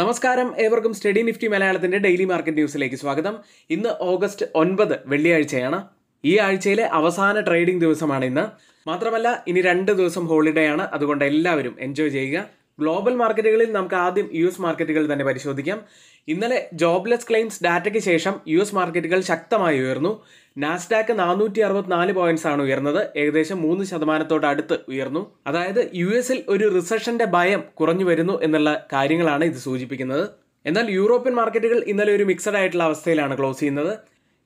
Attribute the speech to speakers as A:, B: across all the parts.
A: നമസ്കാരം ഏവർക്കും Study Nifty മലയാളത്തിന്റെ ഡെയിലി മാർക്കറ്റ് ന്യൂസിലേക്ക് സ്വാഗതം ഇന്ന് ഓഗസ്റ്റ് ഒൻപത് വെള്ളിയാഴ്ചയാണ് ഈ ആഴ്ചയിലെ അവസാന ട്രേഡിംഗ് ദിവസമാണ് ഇന്ന് മാത്രമല്ല ഇനി രണ്ട് ദിവസം ഹോളിഡേ ആണ് അതുകൊണ്ട് എല്ലാവരും എൻജോയ് ചെയ്യുക ഗ്ലോബൽ മാർക്കറ്റുകളിൽ നമുക്ക് ആദ്യം യു എസ് മാർക്കറ്റുകൾ തന്നെ പരിശോധിക്കാം ഇന്നലെ ജോബ്ലെസ് ക്ലെയിംസ് ഡാറ്റയ്ക്ക് ശേഷം യു എസ് മാർക്കറ്റുകൾ ശക്തമായി ഉയർന്നു നാസ്ഡാക്ക് നാനൂറ്റി അറുപത്തിനാല് പോയിന്റ്സ് ആണ് ഉയർന്നത് ഏകദേശം മൂന്ന് അടുത്ത് ഉയർന്നു അതായത് യു എസിൽ ഒരു റിസഷന്റെ ഭയം കുറഞ്ഞു വരുന്നു എന്നുള്ള കാര്യങ്ങളാണ് ഇത് സൂചിപ്പിക്കുന്നത് എന്നാൽ യൂറോപ്യൻ മാർക്കറ്റുകൾ ഇന്നലെ ഒരു മിക്സഡ് ആയിട്ടുള്ള അവസ്ഥയിലാണ് ക്ലോസ് ചെയ്യുന്നത്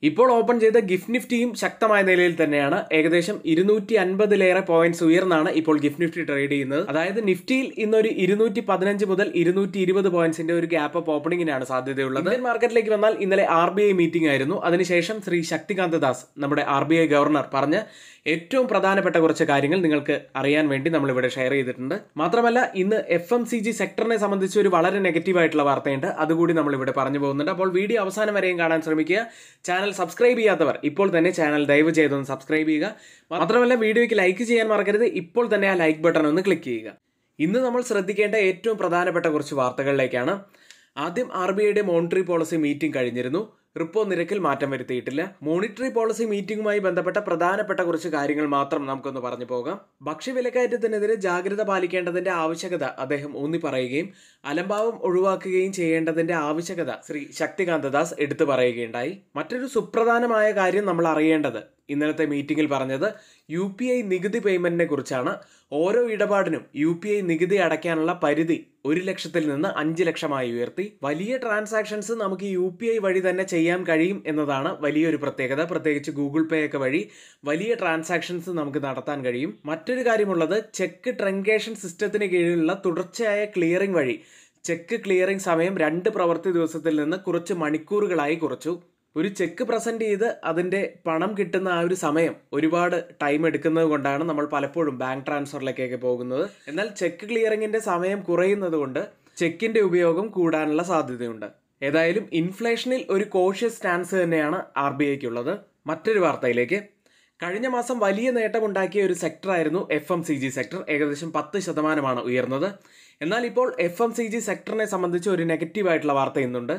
A: ഇപ്പോൾ ഓപ്പൺ ചെയ്ത ഗിഫ്റ്റ് നിഫ്റ്റിയും ശക്തമായ നിലയിൽ തന്നെയാണ് ഏകദേശം ഇരുന്നൂറ്റി അൻപതിലേറെ പോയിന്റ്സ് ഉയർന്നാണ് ഇപ്പോൾ ഗിഫ്റ്റ് നിഫ്റ്റി ട്രേഡ് ചെയ്യുന്നത് അതായത് നിഫ്റ്റിയിൽ ഇന്നൊരു ഇരുന്നൂറ്റി പതിനഞ്ച് മുതൽ ഇരുന്നൂറ്റി ഇരുപത് പോയിന്റ്സിന്റെ ഒരു ഗ്യാപ്പ് അപ്പ് ഓപ്പണിംഗിനാണ് സാധ്യതയുള്ളത് ഇന്ത്യൻ മാർക്കറ്റിലേക്ക് വന്നാൽ ഇന്നലെ ആർ ബി ഐ മീറ്റിംഗ് ആയിരുന്നു അതിനുശേഷം ശ്രീ ശക്തികാന്ത ദാസ് നമ്മുടെ ആർ ബി ഐ ഗവർണർ പറഞ്ഞ ഏറ്റവും പ്രധാനപ്പെട്ട കുറച്ച് കാര്യങ്ങൾ നിങ്ങൾക്ക് അറിയാൻ വേണ്ടി നമ്മൾ ഇവിടെ ഷെയർ ചെയ്തിട്ടുണ്ട് മാത്രമല്ല ഇന്ന് എഫ് എം സി ജി സെക്ടറിനെ സംബന്ധിച്ച് ഒരു വളരെ നെഗറ്റീവ് ആയിട്ടുള്ള വാർത്തയുണ്ട് അതുകൂടി നമ്മൾ ഇവിടെ പറഞ്ഞു പോകുന്നുണ്ട് അപ്പോൾ വീഡിയോ അവസാനം വരെയും കാണാൻ ശ്രമിക്കുക ചാനൽ സബ്സ്ക്രൈബ് ചെയ്യാത്തവർ ഇപ്പോൾ തന്നെ ചാനൽ ദയവ് ചെയ്തൊന്ന് സബ്സ്ക്രൈബ് ചെയ്യുക മാത്രമല്ല വീഡിയോയ്ക്ക് ലൈക്ക് ചെയ്യാൻ മറക്കരുത് ഇപ്പോൾ തന്നെ ആ ലൈക്ക് ബട്ടൺ ഒന്ന് ക്ലിക്ക് ചെയ്യുക ഇന്ന് നമ്മൾ ശ്രദ്ധിക്കേണ്ട ഏറ്റവും പ്രധാനപ്പെട്ട കുറച്ച് വാർത്തകളിലേക്കാണ് ആദ്യം ആർ ബി ഐയുടെ മോണിറ്ററി പോളിസി മീറ്റിംഗ് കഴിഞ്ഞിരുന്നു റിപ്പോ നിരക്കിൽ മാറ്റം വരുത്തിയിട്ടില്ല മോണിറ്ററി പോളിസി മീറ്റിംഗുമായി ബന്ധപ്പെട്ട പ്രധാനപ്പെട്ട കുറച്ച് കാര്യങ്ങൾ മാത്രം നമുക്കൊന്ന് പറഞ്ഞു പോകാം ഭക്ഷ്യവിലക്കയറ്റത്തിനെതിരെ ജാഗ്രത പാലിക്കേണ്ടതിന്റെ ആവശ്യകത അദ്ദേഹം ഊന്നി പറയുകയും അലംഭാവം ഒഴിവാക്കുകയും ചെയ്യേണ്ടതിന്റെ ആവശ്യകത ശ്രീ ദാസ് എടുത്തു പറയുകയുണ്ടായി മറ്റൊരു സുപ്രധാനമായ കാര്യം നമ്മൾ അറിയേണ്ടത് ഇന്നലത്തെ മീറ്റിംഗിൽ പറഞ്ഞത് യു പി ഐ നികുതി പേയ്മെൻറ്റിനെ കുറിച്ചാണ് ഓരോ ഇടപാടിനും യു പി ഐ നികുതി അടയ്ക്കാനുള്ള പരിധി ഒരു ലക്ഷത്തിൽ നിന്ന് അഞ്ച് ലക്ഷമായി ഉയർത്തി വലിയ ട്രാൻസാക്ഷൻസ് നമുക്ക് യു പി ഐ വഴി തന്നെ ചെയ്യാൻ കഴിയും എന്നതാണ് വലിയൊരു പ്രത്യേകത പ്രത്യേകിച്ച് ഗൂഗിൾ പേ ഒക്കെ വഴി വലിയ ട്രാൻസാക്ഷൻസ് നമുക്ക് നടത്താൻ കഴിയും മറ്റൊരു കാര്യമുള്ളത് ചെക്ക് ട്രങ്കേഷൻ സിസ്റ്റത്തിന് കീഴിലുള്ള തുടർച്ചയായ ക്ലിയറിംഗ് വഴി ചെക്ക് ക്ലിയറിംഗ് സമയം രണ്ട് പ്രവൃത്തി ദിവസത്തിൽ നിന്ന് കുറച്ച് മണിക്കൂറുകളായി കുറച്ചു ഒരു ചെക്ക് പ്രസൻറ്റ് ചെയ്ത് അതിൻ്റെ പണം കിട്ടുന്ന ആ ഒരു സമയം ഒരുപാട് ടൈം എടുക്കുന്നത് കൊണ്ടാണ് നമ്മൾ പലപ്പോഴും ബാങ്ക് ട്രാൻസ്ഫറിലേക്കൊക്കെ പോകുന്നത് എന്നാൽ ചെക്ക് ക്ലിയറിങ്ങിൻ്റെ സമയം കുറയുന്നത് കൊണ്ട് ചെക്കിൻ്റെ ഉപയോഗം കൂടാനുള്ള സാധ്യതയുണ്ട് ഏതായാലും ഇൻഫ്ലേഷനിൽ ഒരു കോഷ്യസ് സ്റ്റാൻസ് തന്നെയാണ് ആർ ബി ഐക്കുള്ളത് മറ്റൊരു വാർത്തയിലേക്ക് കഴിഞ്ഞ മാസം വലിയ നേട്ടമുണ്ടാക്കിയ ഒരു സെക്ടറായിരുന്നു F M C G sector ഏകദേശം പത്ത് ശതമാനമാണ് ഉയർന്നത് എന്നാൽ ഇപ്പോൾ എഫ് എം സി ജി സെക്ടറിനെ സംബന്ധിച്ച് ഒരു നെഗറ്റീവായിട്ടുള്ള വാർത്ത ഇന്നുണ്ട്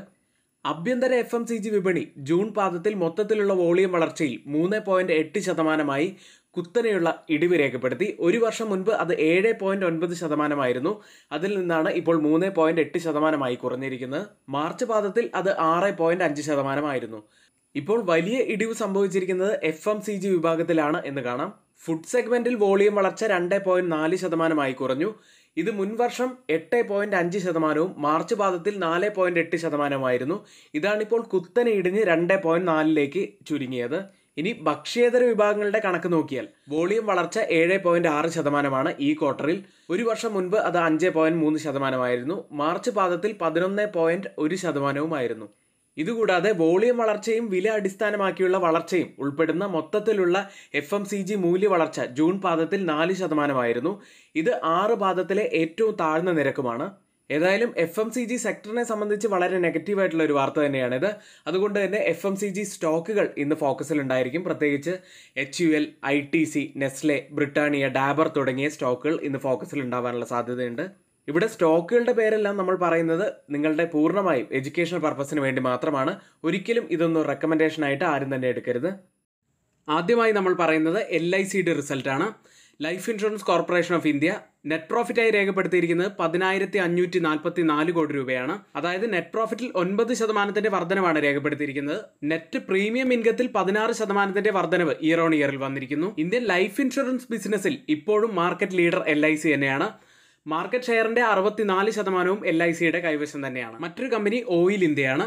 A: ആഭ്യന്തര എഫ് എം സി ജി വിപണി ജൂൺ പാദത്തിൽ മൊത്തത്തിലുള്ള വോളിയം വളർച്ചയിൽ മൂന്ന് പോയിന്റ് എട്ട് ശതമാനമായി കുത്തനെയുള്ള ഇടിവ് രേഖപ്പെടുത്തി ഒരു വർഷം മുൻപ് അത് ഏഴ് പോയിന്റ് ഒൻപത് ശതമാനമായിരുന്നു അതിൽ നിന്നാണ് ഇപ്പോൾ മൂന്ന് പോയിന്റ് എട്ട് ശതമാനമായി കുറഞ്ഞിരിക്കുന്നത് മാർച്ച് പാദത്തിൽ അത് ആറ് പോയിന്റ് അഞ്ച് ശതമാനമായിരുന്നു ഇപ്പോൾ വലിയ ഇടിവ് സംഭവിച്ചിരിക്കുന്നത് എഫ് എം സി ജി വിഭാഗത്തിലാണ് എന്ന് കാണാം ഫുഡ് സെഗ്മെന്റിൽ വോളിയം വളർച്ച രണ്ട് പോയിന്റ് നാല് ശതമാനമായി കുറഞ്ഞു ഇത് മുൻവർഷം എട്ട് പോയിന്റ് അഞ്ച് ശതമാനവും മാർച്ച് പാദത്തിൽ നാല് പോയിന്റ് എട്ട് ശതമാനമായിരുന്നു ഇതാണിപ്പോൾ കുത്തനെ ഇടിഞ്ഞ് രണ്ട് പോയിന്റ് നാലിലേക്ക് ചുരുങ്ങിയത് ഇനി ഭക്ഷ്യേതര വിഭാഗങ്ങളുടെ കണക്ക് നോക്കിയാൽ വോളിയം വളർച്ച ഏഴ് പോയിന്റ് ആറ് ശതമാനമാണ് ഈ ക്വാർട്ടറിൽ ഒരു വർഷം മുൻപ് അത് അഞ്ച് പോയിന്റ് മൂന്ന് ശതമാനമായിരുന്നു മാർച്ച് പാദത്തിൽ പതിനൊന്ന് പോയിന്റ് ഒരു ശതമാനവുമായിരുന്നു ഇതുകൂടാതെ വോളിയം വളർച്ചയും വില അടിസ്ഥാനമാക്കിയുള്ള വളർച്ചയും ഉൾപ്പെടുന്ന മൊത്തത്തിലുള്ള എഫ് എം സി ജി മൂല്യ വളർച്ച ജൂൺ പാദത്തിൽ നാല് ശതമാനമായിരുന്നു ഇത് ആറ് പാദത്തിലെ ഏറ്റവും താഴ്ന്ന നിരക്കുമാണ് ഏതായാലും എഫ് എം സി ജി സെക്ടറിനെ സംബന്ധിച്ച് വളരെ നെഗറ്റീവായിട്ടുള്ള ഒരു വാർത്ത തന്നെയാണിത് അതുകൊണ്ട് തന്നെ എഫ് എം സി ജി സ്റ്റോക്കുകൾ ഇന്ന് ഫോക്കസിലുണ്ടായിരിക്കും പ്രത്യേകിച്ച് H U L I T C Nestle Britannia Dabur തുടങ്ങിയ സ്റ്റോക്കുകൾ ഇന്ന് ഫോക്കസിൽ ഉണ്ടാവാനുള്ള സാധ്യതയുണ്ട് ഇവിടെ സ്റ്റോക്കുകളുടെ പേരെല്ലാം നമ്മൾ പറയുന്നത് നിങ്ങളുടെ പൂർണ്ണമായും എഡ്യൂക്കേഷണൽ പർപ്പസിന് വേണ്ടി മാത്രമാണ് ഒരിക്കലും ഇതൊന്നും റെക്കമെൻഡേഷൻ ആയിട്ട് ആരും തന്നെ എടുക്കരുത് ആദ്യമായി നമ്മൾ പറയുന്നത് എൽ ഐ സിയുടെ റിസൾട്ടാണ് Life Insurance Corporation of India net പ്രോഫിറ്റായി രേഖപ്പെടുത്തിയിരിക്കുന്നത് പതിനായിരത്തി അഞ്ഞൂറ്റി നാൽപ്പത്തി നാല് കോടി രൂപയാണ് അതായത് നെറ്റ് പ്രോഫിറ്റിൽ ഒൻപത് ശതമാനത്തിന്റെ വർധനമാണ് രേഖപ്പെടുത്തിയിരിക്കുന്നത് നെറ്റ് പ്രീമിയം ഇൻകത്തിൽ പതിനാറ് ശതമാനത്തിന്റെ വർധനവ് ഇയർ ഓൺ ഇയറിൽ വന്നിരിക്കുന്നു ഇന്ത്യൻ ലൈഫ് ഇൻഷുറൻസ് ബിസിനസ്സിൽ ഇപ്പോഴും മാർക്കറ്റ് ലീഡർ എൽ തന്നെയാണ് മാർക്കറ്റ് ഷെയറിന്റെ അറുപത്തിനാല് ശതമാനവും എൽ ഐ സിയുടെ കൈവശം തന്നെയാണ് മറ്റൊരു കമ്പനി ഓയിൽ ഇന്ത്യയാണ്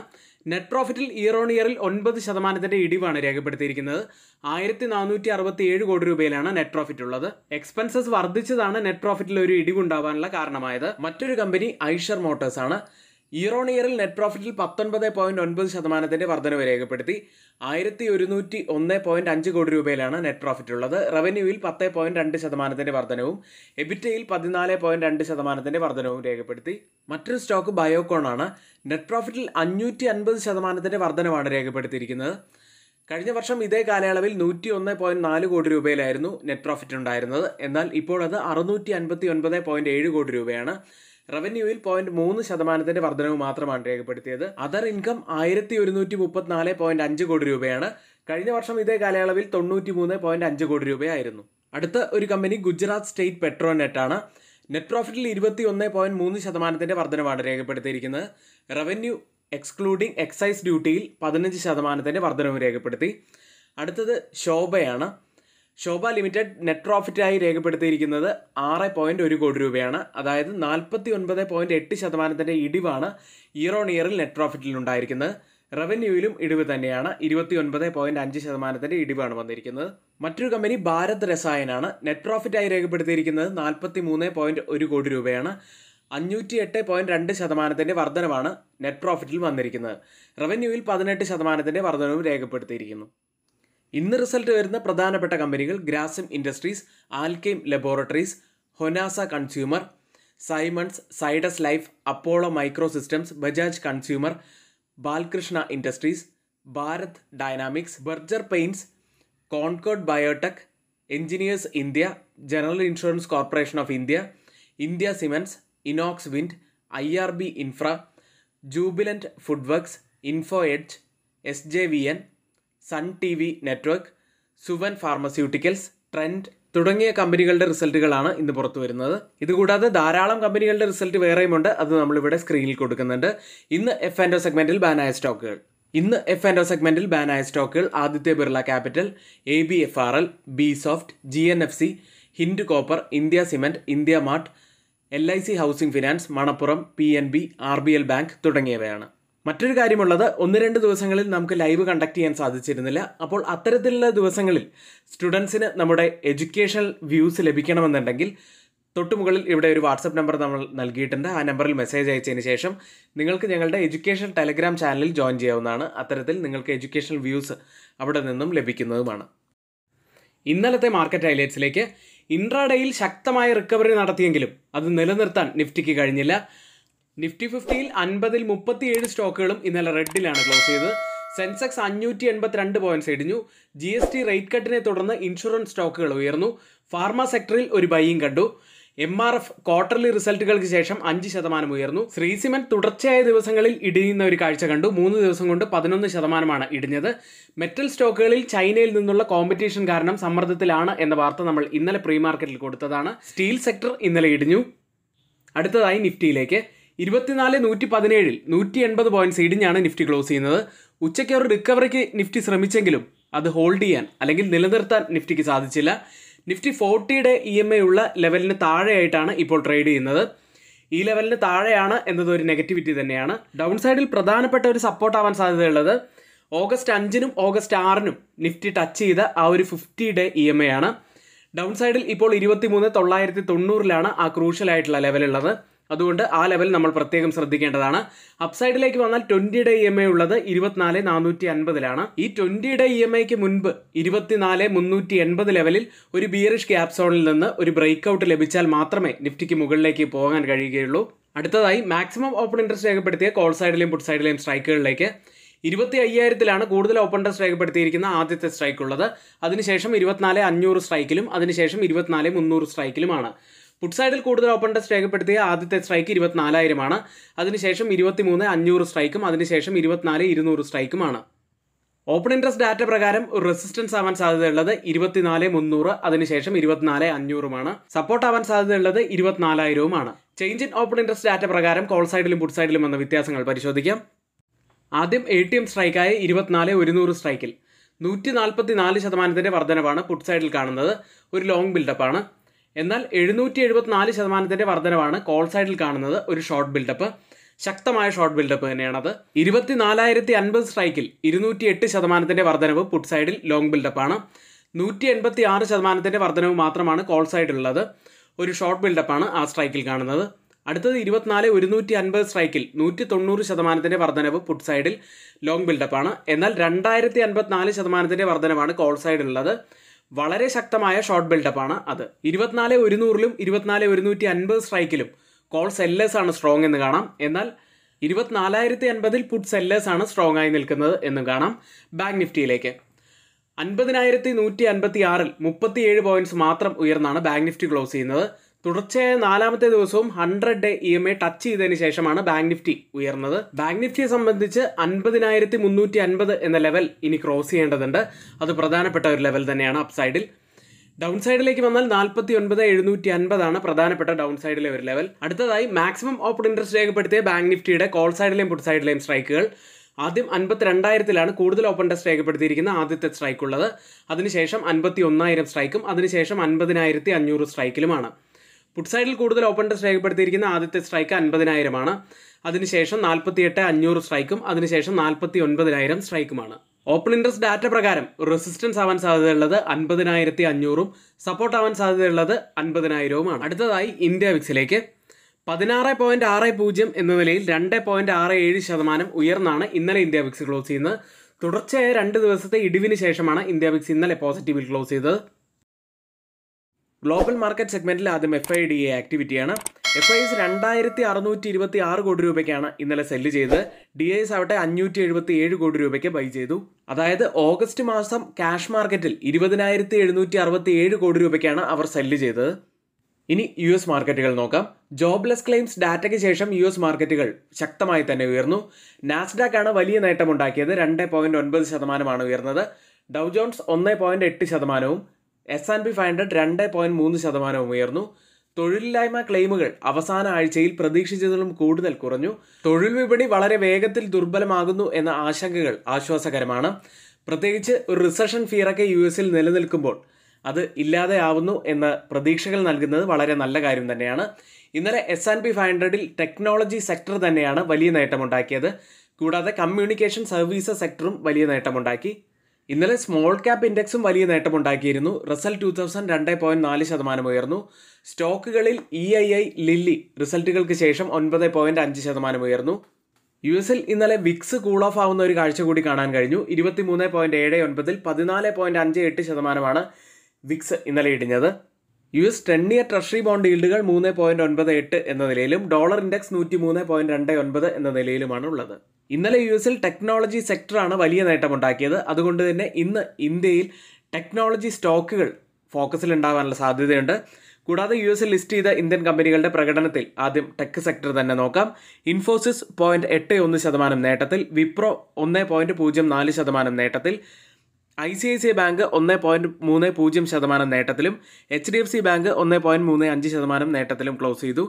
A: നെറ്റ് പ്രോഫിറ്റിൽ ഇയർ ഓൺ ഇയറിൽ ഒൻപത് ശതമാനത്തിന്റെ ഇടിവാണ് രേഖപ്പെടുത്തിയിരിക്കുന്നത് ആയിരത്തി നാനൂറ്റി അറുപത്തി ഏഴ് കോടി രൂപയിലാണ് നെറ്റ് പ്രോഫിറ്റ് ഉള്ളത് എക്സ്പെൻസസ് വർദ്ധിച്ചതാണ് നെറ്റ് പ്രോഫിറ്റിൽ ഒരു ഇടിവുണ്ടാവാനുള്ള കാരണമായത് മറ്റൊരു കമ്പനി ഐഷർ മോട്ടോഴ്സ് ആണ് ഇയർ ഓൺ ഇയറിൽ നെറ്റ് പ്രോഫിറ്റിൽ പത്തൊൻപത് പോയിൻറ്റ് ഒൻപത് ശതമാനത്തിൻ്റെ വർധനവ് രേഖപ്പെടുത്തി ആയിരത്തി ഒരുന്നൂറ്റി ഒന്ന് പോയിൻറ്റ് അഞ്ച് കോടി രൂപയിലാണ് നെറ്റ് പ്രോഫിറ്റ് ഉള്ളത് റവന്യൂവിൽ പത്ത് പോയിൻറ്റ് രണ്ട് ശതമാനത്തിൻ്റെ വർധനവും എബിറ്റയിൽ പതിനാല് പോയിൻറ്റ് രണ്ട് ശതമാനത്തിൻ്റെ വർധനവും രേഖപ്പെടുത്തി മറ്റൊരു സ്റ്റോക്ക് ബയോകോൺ ആണ് നെറ്റ് പ്രോഫിറ്റിൽ അഞ്ഞൂറ്റി അൻപത് ശതമാനത്തിൻ്റെ വർധനവാണ് രേഖപ്പെടുത്തിയിരിക്കുന്നത് കഴിഞ്ഞ വർഷം ഇതേ കാലയളവിൽ നൂറ്റി ഒന്ന് പോയിൻറ്റ് നാല് കോടി രൂപയിലായിരുന്നു നെറ്റ് പ്രോഫിറ്റ് ഉണ്ടായിരുന്നത് എന്നാൽ ഇപ്പോൾ അത് അറുന്നൂറ്റി അൻപത്തി ഒൻപത് പോയിൻറ്റ് ഏഴ് കോടി രൂപയാണ് റവന്യൂവിൽ പോയിന്റ് മൂന്ന് ശതമാനത്തിന്റെ വർധനവ് മാത്രമാണ് രേഖപ്പെടുത്തിയത് അതർ ഇൻകം ആയിരത്തി ഒരുന്നൂറ്റി മുപ്പത്തിനാല് പോയിന്റ് അഞ്ച് കോടി രൂപയാണ് കഴിഞ്ഞ വർഷം ഇതേ കാലയളവിൽ തൊണ്ണൂറ്റി മൂന്ന് പോയിന്റ് അഞ്ച് കോടി രൂപയായിരുന്നു അടുത്ത ഒരു കമ്പനി ഗുജറാത്ത് സ്റ്റേറ്റ് പെട്രോനെറ്റ് ആണ് നെറ്റ് പ്രോഫിറ്റിൽ ഇരുപത്തി ഒന്ന് പോയിന്റ് മൂന്ന് ശതമാനത്തിന്റെ വർധനവാണ് രേഖപ്പെടുത്തിയിരിക്കുന്നത് റവന്യൂ എക്സ്ക്ലൂഡിംഗ് എക്സൈസ് ഡ്യൂട്ടിയിൽ പതിനഞ്ച് ശതമാനത്തിന്റെ വർധനവ് രേഖപ്പെടുത്തി അടുത്തത് ശോഭയാണ് ശോഭ ലിമിറ്റഡ് നെറ്റ് പ്രോഫിറ്റായി രേഖപ്പെടുത്തിയിരിക്കുന്നത് ആറ് പോയിൻറ്റ് ഒരു കോടി രൂപയാണ് അതായത് നാൽപ്പത്തി ഒൻപത് പോയിൻറ്റ് എട്ട് ശതമാനത്തിൻ്റെ ഇടിവാണ് ഇയർ ഓൺ ഇയറിൽ നെറ്റ് പ്രോഫിറ്റിൽ ഉണ്ടായിരിക്കുന്നത് റവന്യൂവിലും ഇടിവ് തന്നെയാണ് ഇരുപത്തി ഒൻപത് പോയിൻറ്റ് അഞ്ച് ശതമാനത്തിൻ്റെ ഇടിവാണ് വന്നിരിക്കുന്നത് മറ്റൊരു കമ്പനി ഭാരത് രസായനാണ് നെറ്റ് പ്രോഫിറ്റായി രേഖപ്പെടുത്തിയിരിക്കുന്നത് നാൽപ്പത്തി മൂന്ന് പോയിൻറ്റ് ഒരു കോടി രൂപയാണ് അഞ്ഞൂറ്റി എട്ട് പോയിൻറ്റ് രണ്ട് ശതമാനത്തിൻ്റെ വർധനമാണ് നെറ്റ് പ്രോഫിറ്റിൽ വന്നിരിക്കുന്നത് റവന്യൂവിൽ പതിനെട്ട് ശതമാനത്തിൻ്റെ വർധനവും രേഖപ്പെടുത്തിയിരിക്കുന്നു ഇന്ന് റിസൾട്ട് വരുന്ന പ്രധാനപ്പെട്ട കമ്പനികൾ Grasim Industries Alkem Laboratories Honasa Consumer സൈമൺസ് Zydus Life Apollo Micro Systems Bajaj Consumer Balakrishna Industries Bharat Dynamics Berger Paints Concord Biotech Engineers India General Insurance Corporation of India India Siemens Inox Wind I R B Infra Jubilant Food Works Info Edge S J V N Sun T V Network Suven Pharmaceuticals Trent തുടങ്ങിയ കമ്പനികളുടെ റിസൾട്ടുകളാണ് ഇന്ന് പുറത്തു വരുന്നത് ഇതുകൂടാതെ ധാരാളം കമ്പനികളുടെ result ഉണ്ട് അത് നമ്മളിവിടെ സ്ക്രീനിൽ കൊടുക്കുന്നുണ്ട് ഇന്ന് എഫ് ആൻഡ് ഒ സെഗ്മെന്റിൽ ബാനായ സ്റ്റോക്കുകൾ ഇന്ന് എഫ് ആൻഡ് ഒ സെഗ്മെന്റിൽ ബാനായ സ്റ്റോക്കുകൾ Aditya Birla Capital A B F R L B Soft G N F C Hind Copper India Cement India Mart L I C Housing Finance Manappuram P N B R B L Bank തുടങ്ങിയവയാണ് മറ്റൊരു കാര്യമുള്ളത് ഒന്ന് രണ്ട് ദിവസങ്ങളിൽ നമുക്ക് ലൈവ് കണ്ടക്ട് ചെയ്യാൻ സാധിച്ചിരുന്നില്ല അപ്പോൾ അത്തരത്തിലുള്ള ദിവസങ്ങളിൽ സ്റ്റുഡൻസിന് നമ്മുടെ എഡ്യൂക്കേഷണൽ വ്യൂസ് ലഭിക്കണമെന്നുണ്ടെങ്കിൽ തൊട്ട് മുകളിൽ ഇവിടെ ഒരു വാട്സപ്പ് നമ്പർ നമ്മൾ നൽകിയിട്ടുണ്ട് ആ നമ്പറിൽ മെസ്സേജ് അയച്ചതിന് ശേഷം നിങ്ങൾക്ക് ഞങ്ങളുടെ എഡ്യൂക്കേഷൻ ടെലഗ്രാം ചാനലിൽ ജോയിൻ ചെയ്യാവുന്നതാണ് അത്തരത്തിൽ നിങ്ങൾക്ക് എഡ്യൂക്കേഷണൽ വ്യൂസ് അവിടെ നിന്നും ലഭിക്കുന്നതുമാണ് ഇന്നലത്തെ മാർക്കറ്റ് ഹൈലൈറ്റ്സിലേക്ക് ഇൻട്രാഡേയിൽ ശക്തമായ റിക്കവറി നടത്തിയെങ്കിലും അത് നിലനിർത്താൻ നിഫ്റ്റിക്ക് കഴിഞ്ഞില്ല നിഫ്റ്റി ഫിഫ്റ്റിയിൽ അൻപതിൽ മുപ്പത്തിയേഴ് സ്റ്റോക്കുകളും ഇന്നലെ റെഡിലാണ് ക്ലോസ് ചെയ്തത് സെൻസെക്സ് അഞ്ഞൂറ്റി എൺപത്തിരണ്ട് പോയിന്റ്സ് ഇടിഞ്ഞു ജി എസ് ടി റേറ്റ് കട്ടിനെ തുടർന്ന് ഇൻഷുറൻസ് സ്റ്റോക്കുകൾ ഉയർന്നു ഫാർമ സെക്ടറിൽ ഒരു ബൈയും കണ്ടു എം ആർ എഫ് ക്വാർട്ടർലി റിസൾട്ടുകൾക്ക് ശേഷം അഞ്ച് ശതമാനം ഉയർന്നു ശ്രീസിമൻ തുടർച്ചയായ ദിവസങ്ങളിൽ ഇടിയുന്ന ഒരു കാഴ്ച കണ്ടു മൂന്ന് ദിവസം കൊണ്ട് പതിനൊന്ന് ശതമാനമാണ് ഇടിഞ്ഞത് മെറ്റൽ സ്റ്റോക്കുകളിൽ ചൈനയിൽ നിന്നുള്ള കോമ്പറ്റീഷൻ കാരണം സമ്മർദ്ദത്തിലാണ് എന്ന വാർത്ത നമ്മൾ ഇന്നലെ പ്രീ മാർക്കറ്റിൽ കൊടുത്തതാണ് സ്റ്റീൽ സെക്ടർ ഇന്നലെ ഇടിഞ്ഞു അടുത്തതായി നിഫ്റ്റിയിലേക്ക് ഇരുപത്തിനാല് നൂറ്റി പതിനേഴിൽ നൂറ്റി എൺപത് പോയിന്റ്സ് ഇടിഞ്ഞാണ് നിഫ്റ്റി ക്ലോസ് ചെയ്യുന്നത് ഉച്ചയ്ക്ക് ഒരു റിക്കവറിക്ക് നിഫ്റ്റി ശ്രമിച്ചെങ്കിലും അത് ഹോൾഡ് ചെയ്യാൻ അല്ലെങ്കിൽ നിലനിർത്താൻ നിഫ്റ്റിക്ക് സാധിച്ചില്ല നിഫ്റ്റി ഫോർട്ടിയുടെ ഇ എം ഐ ഉള്ള ലെവലിന് താഴെയായിട്ടാണ് ഇപ്പോൾ ട്രേഡ് ചെയ്യുന്നത് ഈ ലെവലിന് താഴെയാണ് എന്നത് ഒരു നെഗറ്റിവിറ്റി തന്നെയാണ് ഡൗൺ സൈഡിൽ പ്രധാനപ്പെട്ട ഒരു സപ്പോർട്ട് ആവാൻ സാധ്യതയുള്ളത് ഓഗസ്റ്റ് അഞ്ചിനും ഓഗസ്റ്റ് ആറിനും നിഫ്റ്റി ടച്ച് ചെയ്ത ആ ഒരു fifty day E M A ആണ് ഡൗൺ സൈഡിൽ ഇപ്പോൾ മൂന്ന് തൊള്ളായിരത്തി തൊണ്ണൂറിലാണ് ആ ക്രൂഷ്യൽ ആയിട്ടുള്ള ലെവലുള്ളത് അതുകൊണ്ട് ആ ലെവൽ നമ്മൾ പ്രത്യേകം ശ്രദ്ധിക്കേണ്ടതാണ് അപ്സൈഡിലേക്ക് വന്നാൽ ട്വൻറ്റിയുടെ ഇ e എം ഐ ഉള്ളത് ഇരുപത്തിനാല് നാനൂറ്റി അൻപതിലാണ് ഈ ട്വൻറ്റിയുടെ ഇ e എം ഐക്ക് മുൻപ് ഇരുപത്തിനാല് മുന്നൂറ്റി എൺപത് ലെവലിൽ ഒരു ബിയറിഷ് ക്യാപ് സോണിൽ നിന്ന് ഒരു ബ്രേക്ക് ഔട്ട് ലഭിച്ചാൽ മാത്രമേ നിഫ്റ്റിക്ക് മുകളിലേക്ക് പോകാൻ കഴിയുകയുള്ളൂ അടുത്തതായി മാക്സിമം ഓപ്പൺ ഇൻട്രസ്റ്റ് രേഖപ്പെടുത്തിയ കോൾ സൈഡിലെയും പുട്ട് സൈഡിലെയും സ്ട്രൈക്കുകളിലേക്ക് ഇരുപത്തി അയ്യായിരത്തിലാണ് കൂടുതൽ ഓപ്പൺ ടെസ്റ്റ് രേഖപ്പെടുത്തിയിരിക്കുന്ന ആദ്യത്തെ സ്ട്രൈക്ക് ഉള്ളത് അതിനുശേഷം ഇരുപത്തിനാല് അഞ്ഞൂറ് സ്ട്രൈക്കിലും അതിനുശേഷം ഇരുപത്തിനാല് മുന്നൂറ് സ്ട്രൈക്കിലുമാണ് പുട്ട് സൈഡിൽ കൂടുതൽ ഓപ്പൺ ടെസ്റ്റ് രേഖപ്പെടുത്തിയ ആദ്യത്തെ സ്ട്രൈക്ക് ഇരുപത്തിനാലായിരമാണ് അതിനുശേഷം ഇരുപത്തിമൂന്ന് അഞ്ഞൂറ് സ്ട്രൈക്കും അതിനുശേഷം ഇരുപത്തിനാല് ഇരുന്നൂറ് സ്ട്രൈക്കുമാണ് ഓപ്പൺ ഇൻട്രസ്റ്റ് ഡാറ്റ പ്രകാരം റെസിസ്റ്റൻസ് ആവാൻ സാധ്യതയുള്ളത് ഇരുപത്തിനാല് മുന്നൂറ് അതിനുശേഷം ഇരുപത്തിനാല് അഞ്ഞൂറുമാണ് സപ്പോർട്ട് ആവാൻ സാധ്യതയുള്ളത് ഇരുപത്തിനാലായിരവുമാണ് change in open interest data പ്രകാരം കോൾ സൈഡിലും പുട്ട് സൈഡിലും വന്ന വ്യത്യാസങ്ങൾ പരിശോധിക്കാം ആദ്യം എ ടി എം സ്ട്രൈക്കായ ഇരുപത്തിനാല് ഒരുന്നൂറ് സ്ട്രൈക്കിൽ നൂറ്റി നാൽപ്പത്തി നാല് ശതമാനത്തിൻ്റെ വർധനവാണ് പുട്ട് സൈഡിൽ കാണുന്നത് ഒരു ലോങ് ബിൽഡപ്പാണ് എന്നാൽ എഴുന്നൂറ്റി എഴുപത്തിനാല് ശതമാനത്തിന്റെ വർധനവാണ് കോൾ സൈഡിൽ കാണുന്നത് ഒരു ഷോർട്ട് ബിൽഡപ്പ് ശക്തമായ ഷോർട്ട് ബിൽഡപ്പ് തന്നെയാണത് ഇരുപത്തിനാലായിരത്തി അൻപത് സ്ട്രൈക്കിൽ ഇരുന്നൂറ്റി എട്ട് ശതമാനത്തിന്റെ വർധനവ് പുട്ട് സൈഡിൽ ലോങ് ബിൽഡപ്പാണ് നൂറ്റി എൺപത്തി ആറ് ശതമാനത്തിന്റെ വർധനവ് മാത്രമാണ് കോൾ സൈഡിലുള്ളത് ഒരു ഷോർട്ട് ബിൽഡപ്പാണ് ആ സ്ട്രൈക്കിൽ കാണുന്നത് അടുത്തത് ഇരുപത്തിനാല് ഒരുന്നൂറ്റി അൻപത് സ്ട്രൈക്കിൽ നൂറ്റി തൊണ്ണൂറ് ശതമാനത്തിന്റെ വർധനവ് പുട്ട് സൈഡിൽ ലോങ് ബിൽഡപ്പാണ് എന്നാൽ രണ്ടായിരത്തി അൻപത്തിനാല് ശതമാനത്തിന്റെ വർധനവാണ് കോൾ സൈഡിലുള്ളത് വളരെ ശക്തമായ ഷോട്ട് ബിൽഡപ്പാണ് അത് ഇരുപത്തിനാല് ഒരുന്നൂറിലും ഇരുപത്തിനാല് ഒരുന്നൂറ്റി അൻപത് സ്ട്രൈക്കിലും കോൾ സെല്ലേഴ്സ് ആണ് സ്ട്രോങ് എന്ന് കാണാം എന്നാൽ ഇരുപത്തിനാലായിരത്തി അൻപതിൽ പുട്ട് സെല്ലേഴ്സ് ആണ് സ്ട്രോങ് ആയി നിൽക്കുന്നത് എന്നും കാണാം ബാങ്ക് നിഫ്റ്റിയിലേക്ക് അൻപതിനായിരത്തി നൂറ്റി അൻപത്തി ആറിൽ മുപ്പത്തിയേഴ് പോയിന്റ്സ് മാത്രം ഉയർന്നാണ് ബാങ്ക് നിഫ്റ്റി ക്ലോസ് ചെയ്യുന്നത് തുടർച്ചയായ നാലാമത്തെ ദിവസവും hundred day E M A touch ചെയ്തതിന് ശേഷമാണ് ബാങ്ക് നിഫ്റ്റി ഉയർന്നത് ബാങ്ക് നിഫ്റ്റിയെ സംബന്ധിച്ച് അൻപതിനായിരത്തി മുന്നൂറ്റി അൻപത് എന്ന ലെവൽ ഇനി ക്രോസ് ചെയ്യേണ്ടതുണ്ട് അത് പ്രധാനപ്പെട്ട ഒരു ലെവൽ തന്നെയാണ് അപ്സൈഡിൽ ഡൗൺ സൈഡിലേക്ക് വന്നാൽ നാൽപ്പത്തി ഒൻപത് എഴുന്നൂറ്റി അൻപതാണ് പ്രധാനപ്പെട്ട ഡൗൺ സൈഡിലെ ഒരു ലെവൽ അടുത്തതായി മാക്സിമം ഓപ്പൺ ഇൻട്രസ്റ്റ് രേഖപ്പെടുത്തിയ ബാങ്ക് നിഫ്റ്റിയുടെ കോൾ സൈഡിലെയും പുട്ട് സൈഡിലെയും സ്ട്രൈക്കുകൾ ആദ്യം രണ്ടായിരത്തിലാണ് കൂടുതൽ ഓപ്പൺ ടെസ്റ്റ് രേഖപ്പെടുത്തിയിരിക്കുന്ന ആദ്യത്തെ സ്ട്രൈക്കുള്ളത് അതിനുശേഷം അൻപത്തി ഒന്നായിരം സ്ട്രൈക്കും അതിനുശേഷം അൻപതിനായിരത്തി അഞ്ഞൂറ് സ്ട്രൈക്കിലുമാണ് പുട്ട് സൈഡിൽ കൂടുതൽ ഓപ്പൺ ടെസ്റ്റ് രേഖപ്പെടുത്തിയിരിക്കുന്ന ആദ്യത്തെ സ്ട്രൈക്ക് അൻപതിനായിരമാണ് അതിനുശേഷം നാൽപ്പത്തിയെട്ട് അഞ്ഞൂറ് സ്ട്രൈക്കും അതിനുശേഷം നാൽപ്പത്തി ഒൻപതിനായിരം സ്ട്രൈക്കുമാണ് ഓപ്പൺ ഇൻട്രസ്റ്റ് ഡാറ്റ പ്രകാരം റെസിസ്റ്റൻസ് ആവാൻ സാധ്യതയുള്ളത് അൻപതിനായിരത്തി അഞ്ഞൂറും സപ്പോർട്ട് ആവാൻ സാധ്യതയുള്ളത് അൻപതിനായിരവുമാണ് അടുത്തതായി ഇന്ത്യ വിക്സിലേക്ക് പതിനാറ് പോയിന്റ് ആറ് പൂജ്യം എന്ന നിലയിൽ രണ്ട് പോയിന്റ് ആറ് ഏഴ് ശതമാനം ഉയർന്നാണ് ഇന്നലെ ഇന്ത്യ വിക്സ് ക്ലോസ് ചെയ്യുന്നത് തുടർച്ചയായ രണ്ട് ദിവസത്തെ ഇടിവിന് ശേഷമാണ് ഇന്ത്യ വിക്സ് ഇന്നലെ പോസിറ്റീവിൽ ക്ലോസ് ചെയ്തത് ഗ്ലോബൽ മാർക്കറ്റ് സെഗ്മെന്റിൽ ആദ്യം എഫ് ഐ ഡി എ ആക്ടിവിറ്റിയാണ് എഫ് ഐ എസ് രണ്ടായിരത്തി അറുന്നൂറ്റി ഇരുപത്തി ആറ് കോടി രൂപയ്ക്കാണ് ഇന്നലെ സെല്ല് ചെയ്ത് ഡി എസ് ആവട്ടെ അഞ്ഞൂറ്റി എഴുപത്തി ഏഴ് കോടി രൂപയ്ക്ക് ബൈ ചെയ്തു അതായത് ഓഗസ്റ്റ് മാസം ക്യാഷ് മാർക്കറ്റിൽ ഇരുപതിനായിരത്തി എഴുന്നൂറ്റി അറുപത്തി ഏഴ് കോടി രൂപയ്ക്കാണ് അവർ സെല്ല് ചെയ്തത് ഇനി യു എസ് മാർക്കറ്റുകൾ നോക്കാം ജോബ്ലെസ് ക്ലെയിംസ് ഡാറ്റയ്ക്ക് ശേഷം യു എസ് മാർക്കറ്റുകൾ ശക്തമായി തന്നെ ഉയർന്നു നാസ്ഡാക്ക് ആണ് വലിയ നേട്ടമുണ്ടാക്കിയത് രണ്ട് പോയിന്റ് ഒൻപത് ശതമാനമാണ് ഉയർന്നത് ഡൗ ജോൺസ് ഒന്ന് പോയിന്റ് എട്ട് ശതമാനവും S and P five hundred രണ്ട് പോയിന്റ് മൂന്ന് ശതമാനം ഉയർന്നു തൊഴിലില്ലായ്മ ക്ലെയിമുകൾ അവസാന ആഴ്ചയിൽ പ്രതീക്ഷിച്ചതിലും കൂടുതൽ കുറഞ്ഞു തൊഴിൽ വിപണി വളരെ വേഗത്തിൽ ദുർബലമാകുന്നു എന്ന ആശങ്കകൾ ആശ്വാസകരമാണ് പ്രത്യേകിച്ച് ഒരു റിസഷൻ ഫിയറൊക്കെ യു എസിൽ നിലനിൽക്കുമ്പോൾ അത് ഇല്ലാതെയാവുന്നു എന്ന പ്രതീക്ഷകൾ നൽകുന്നത് വളരെ നല്ല കാര്യം തന്നെയാണ് ഇന്നലെ എസ് ആൻഡ് പി ഫൈവ് ഹൺഡ്രഡിൽ ടെക്നോളജി സെക്ടർ തന്നെയാണ് വലിയ നേട്ടമുണ്ടാക്കിയത് കൂടാതെ കമ്മ്യൂണിക്കേഷൻ സർവീസസ് സെക്ടറും വലിയ നേട്ടമുണ്ടാക്കി ഇന്നലെ സ്മോൾ ക്യാപ് ഇൻഡെക്സും വലിയ നേട്ടമുണ്ടാക്കിയിരുന്നു റിസൾട്ട് ടു തൗസൻഡ് രണ്ട് പോയിന്റ് നാല് ശതമാനം ഉയർന്നു സ്റ്റോക്കുകളിൽ ഇ ഐ ഐ ലില്ലി റിസൾട്ടുകൾക്ക് ശേഷം ഒൻപത് പോയിന്റ് അഞ്ച് ശതമാനം ഉയർന്നു യു എസിൽ ഇന്നലെ വിക്സ് കൂൾ ഓഫ് ആവുന്ന ഒരു കാഴ്ച കൂടി കാണാൻ കഴിഞ്ഞു ഇരുപത്തി മൂന്ന് പോയിന്റ് ഏഴ് ഒൻപതിൽ പതിനാല് പോയിന്റ് അഞ്ച് എട്ട് ശതമാനമാണ് വിക്സ് ഇന്നലെ ഇടിഞ്ഞത് U S ten year treasury bond ഈൽഡുകൾ മൂന്ന് പോയിന്റ് ഒൻപത് എട്ട് എന്ന നിലയിലും ഡോളർ ഇൻഡെക്സ് നൂറ്റി മൂന്ന് പോയിന്റ് രണ്ട് ഒൻപത് എന്ന നിലയിലുമാണ് ഉള്ളത് ഇന്നലെ യു എസിൽ ടെക്നോളജി സെക്ടറാണ് വലിയ നേട്ടമുണ്ടാക്കിയത് അതുകൊണ്ട് തന്നെ ഇന്ന് ഇന്ത്യയിൽ ടെക്നോളജി സ്റ്റോക്കുകൾ ഫോക്കസിൽ ഉണ്ടാകാനുള്ള സാധ്യതയുണ്ട് കൂടാതെ യു എസിൽ ലിസ്റ്റ് ചെയ്ത ഇന്ത്യൻ കമ്പനികളുടെ പ്രകടനത്തിൽ ആദ്യം ടെക് സെക്ടർ തന്നെ നോക്കാം ഇൻഫോസിസ് പോയിന്റ് എട്ട് ഒന്ന് ശതമാനം നേട്ടത്തിൽ വിപ്രോ ഒന്ന് പോയിന്റ് പൂജ്യം നാല് ശതമാനം നേട്ടത്തിൽ I C I C I bank ഒന്ന് പോയിൻറ്റ് മൂന്ന് പൂജ്യം ശതമാനം നേട്ടത്തിലും H D F C bank ഒന്ന് പോയിൻറ്റ് മൂന്ന് അഞ്ച് ശതമാനം നേട്ടത്തിലും ക്ലോസ് ചെയ്തു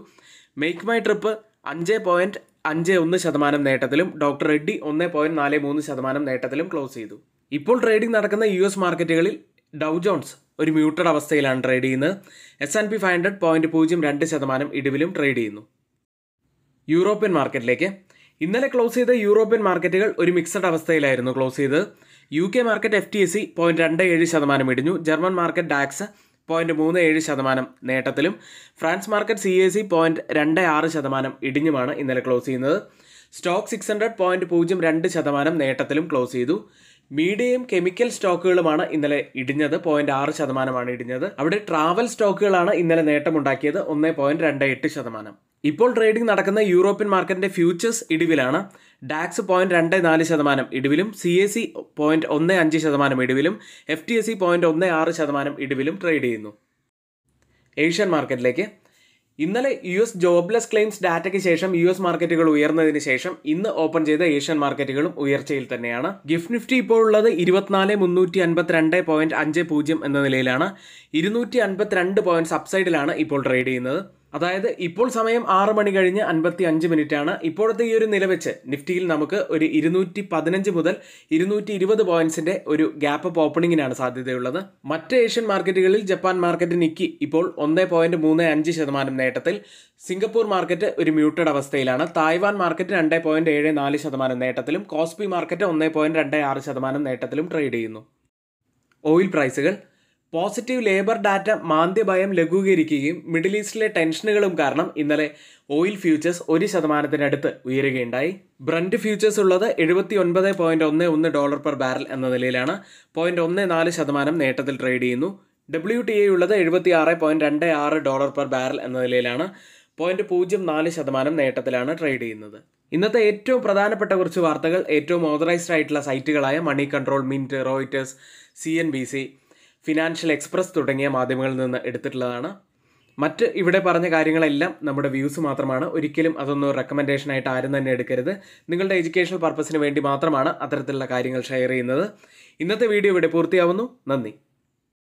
A: മെയ്ക്ക് മൈ ട്രിപ്പ് അഞ്ച് പോയിൻറ്റ് അഞ്ച് ഒന്ന് ശതമാനം നേട്ടത്തിലും ഡോക്ടർ റെഡ്ഡി ഒന്ന് പോയിൻറ്റ് നാല് മൂന്ന് ശതമാനം നേട്ടത്തിലും ക്ലോസ് ചെയ്തു ഇപ്പോൾ ട്രേഡിംഗ് നടക്കുന്ന യു എസ് മാർക്കറ്റുകളിൽ ഡൗ ജോൺസ് ഒരു മ്യൂട്ടഡ് അവസ്ഥയിലാണ് ട്രേഡ് ചെയ്യുന്നത് S and P five hundred point പൂജ്യം രണ്ട് ശതമാനം ഇടിവിലും ട്രേഡ് ചെയ്യുന്നു യൂറോപ്യൻ മാർക്കറ്റിലേക്ക് ഇന്നലെ ക്ലോസ് ചെയ്ത യൂറോപ്യൻ മാർക്കറ്റുകൾ ഒരു മിക്സഡ് അവസ്ഥയിലായിരുന്നു ക്ലോസ് ചെയ്തത് U K market F T S C point രണ്ട് ഏഴ് ശതമാനം ഇടിഞ്ഞു ജർമ്മൻ മാർക്കറ്റ് ഡാക്സ് പോയിന്റ് മൂന്ന് ഏഴ് ശതമാനം നേട്ടത്തിലും France market C A C point രണ്ട് ആറ് ശതമാനം ഇടിഞ്ഞുമാണ് ഇന്നലെ ക്ലോസ് ചെയ്യുന്നത് സ്റ്റോക്ക് സിക്സ് ഹൺഡ്രഡ് പോയിന്റ് പൂജ്യം രണ്ട് ശതമാനം നേട്ടത്തിലും ക്ലോസ് ചെയ്തു മീഡിയം കെമിക്കൽ സ്റ്റോക്കുകളുമാണ് ഇന്നലെ ഇടിഞ്ഞത് പോയിന്റ് ആറ് ശതമാനമാണ് ഇടിഞ്ഞത് അവിടെ ട്രാവൽ സ്റ്റോക്കുകളാണ് ഇന്നലെ നേട്ടമുണ്ടാക്കിയത് ഒന്ന് പോയിന്റ് രണ്ട് എട്ട് ശതമാനം ഇപ്പോൾ ട്രേഡിംഗ് നടക്കുന്ന യൂറോപ്യൻ മാർക്കറ്റിന്റെ ഫ്യൂച്ചേഴ്സ് ഇടിവിലാണ് ഡാക്സ് പോയിന്റ് രണ്ട് നാല് ശതമാനം ഇടിവിലും സി എ സി പോയിന്റ് ഒന്ന് അഞ്ച് ശതമാനം ഇടിവിലും F T S C point ഒന്ന് ആറ് ശതമാനം ഇടിവിലും ട്രേഡ് ചെയ്യുന്നു ഏഷ്യൻ മാർക്കറ്റിലേക്ക് ഇന്നലെ യു എസ് ജോബ്ലെസ് ക്ലെയിംസ് ഡാറ്റയ്ക്ക് ശേഷം യു എസ് മാർക്കറ്റുകൾ ഉയർന്നതിന് ശേഷം ഇന്ന് ഓപ്പൺ ചെയ്ത ഏഷ്യൻ മാർക്കറ്റുകളും ഉയർച്ചയിൽ തന്നെയാണ് ഗിഫ്റ്റ് നിഫ്റ്റി ഇപ്പോൾ ഉള്ളത് ഇരുപത്തിനാല് മുന്നൂറ്റി അൻപത്തിരണ്ട് പോയിന്റ് അഞ്ച് പൂജ്യം എന്ന നിലയിലാണ് ഇരുന്നൂറ്റി അൻപത്തിരണ്ട് പോയിന്റ്സ് അപ്സൈഡിലാണ് ഇപ്പോൾ ട്രേഡ് ചെയ്യുന്നത് അതായത് ഇപ്പോൾ സമയം ആറ് മണി കഴിഞ്ഞ് അൻപത്തി അഞ്ച് മിനിറ്റ് ആണ് ഇപ്പോഴത്തെ ഈ ഒരു നില വെച്ച് നിഫ്റ്റിയിൽ നമുക്ക് ഒരു ഇരുന്നൂറ്റി പതിനഞ്ച് മുതൽ ഇരുന്നൂറ്റി ഇരുപത് പോയിന്റ്സിന്റെ ഒരു ഗ്യാപ്പ് അപ്പ് ഓപ്പണിങ്ങിനാണ് സാധ്യതയുള്ളത് മറ്റ് ഏഷ്യൻ മാർക്കറ്റുകളിൽ ജപ്പാൻ മാർക്കറ്റ് നിക്കി ഇപ്പോൾ ഒന്നേ പോയിന്റ് മൂന്ന് അഞ്ച് ശതമാനം നേട്ടത്തിൽ സിംഗപ്പൂർ മാർക്കറ്റ് ഒരു മ്യൂട്ടഡ് അവസ്ഥയിലാണ് തായ്വാൻ മാർക്കറ്റ് രണ്ട് പോയിന്റ് ഏഴ് നാല് ശതമാനം നേട്ടത്തിലും കോസ്പി മാർക്കറ്റ് ഒന്നേ പോയിന്റ് രണ്ട് ആറ് ശതമാനം നേട്ടത്തിലും ട്രേഡ് ചെയ്യുന്നു ഓയിൽ പ്രൈസുകൾ പോസിറ്റീവ് ലേബർ ഡാറ്റ മാന്ദ്യഭയം ലഘൂകരിക്കുകയും മിഡിൽ ഈസ്റ്റിലെ ടെൻഷനുകളും കാരണം ഇന്നലെ ഓയിൽ ഫ്യൂച്ചേഴ്സ് ഒരു ശതമാനത്തിനടുത്ത് ഉയരുകയുണ്ടായി ബ്രണ്ട് ഫ്യൂച്ചേഴ്സ് ഉള്ളത് എഴുപത്തി ഒൻപത് ഒന്ന് ഒന്ന് ഡോളർ പെർ ബാരൽ എന്ന നിലയിലാണ് പോയിൻറ്റ് ഒന്ന് നാല് ശതമാനം നേട്ടത്തിൽ ട്രേഡ് ചെയ്യുന്നു ഡബ്ല്യു ടി എ ഉള്ളത് എഴുപത്തി ആറ് രണ്ട് ആറ് ഡോളർ പെർ ബാരൽ എന്ന നിലയിലാണ് പോയിൻറ്റ് പൂജ്യം നാല് ശതമാനം നേട്ടത്തിലാണ് ട്രേഡ് ചെയ്യുന്നത് ഇന്നത്തെ ഏറ്റവും പ്രധാനപ്പെട്ട കുറച്ച് വാർത്തകൾ ഏറ്റവും ഓതറൈസ്ഡ് ആയിട്ടുള്ള സൈറ്റുകളായ Money Control Mint Reuters C N B C Financial Express തുടങ്ങിയ മാധ്യമങ്ങളിൽ നിന്ന് എടുത്തിട്ടുള്ളതാണ് മറ്റ് ഇവിടെ പറഞ്ഞ കാര്യങ്ങളെല്ലാം നമ്മുടെ വ്യൂസ് മാത്രമാണ് ഒരിക്കലും അതൊന്നും റെക്കമെൻഡേഷൻ ആയിട്ട് ആരും തന്നെ എടുക്കരുത് നിങ്ങളുടെ എഡ്യൂക്കേഷണൽ പർപ്പസിന് വേണ്ടി മാത്രമാണ് അത്തരത്തിലുള്ള കാര്യങ്ങൾ ഷെയർ ചെയ്യുന്നത് ഇന്നത്തെ വീഡിയോ ഇവിടെ പൂർത്തിയാവുന്നു നന്ദി